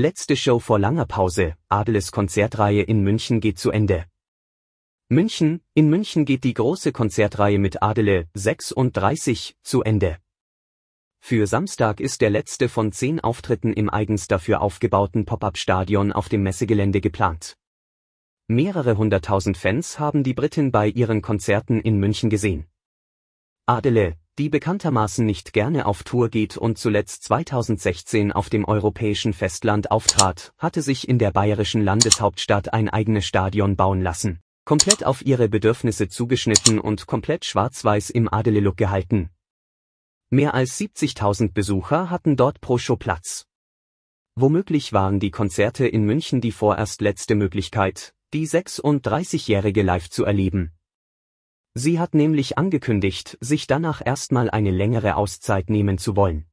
Letzte Show vor langer Pause, Adeles Konzertreihe in München geht zu Ende. München, in München geht die große Konzertreihe mit Adele 36 zu Ende. Für Samstag ist der letzte von zehn Auftritten im eigens dafür aufgebauten Pop-up-Stadion auf dem Messegelände geplant. Mehrere hunderttausend Fans haben die Britin bei ihren Konzerten in München gesehen. Adele, die bekanntermaßen nicht gerne auf Tour geht und zuletzt 2016 auf dem europäischen Festland auftrat, hatte sich in der bayerischen Landeshauptstadt ein eigenes Stadion bauen lassen. Komplett auf ihre Bedürfnisse zugeschnitten und komplett schwarz-weiß im adele gehalten. Mehr als 70.000 Besucher hatten dort pro Show Platz. Womöglich waren die Konzerte in München die vorerst letzte Möglichkeit, die 36-Jährige live zu erleben. Sie hat nämlich angekündigt, sich danach erstmal eine längere Auszeit nehmen zu wollen.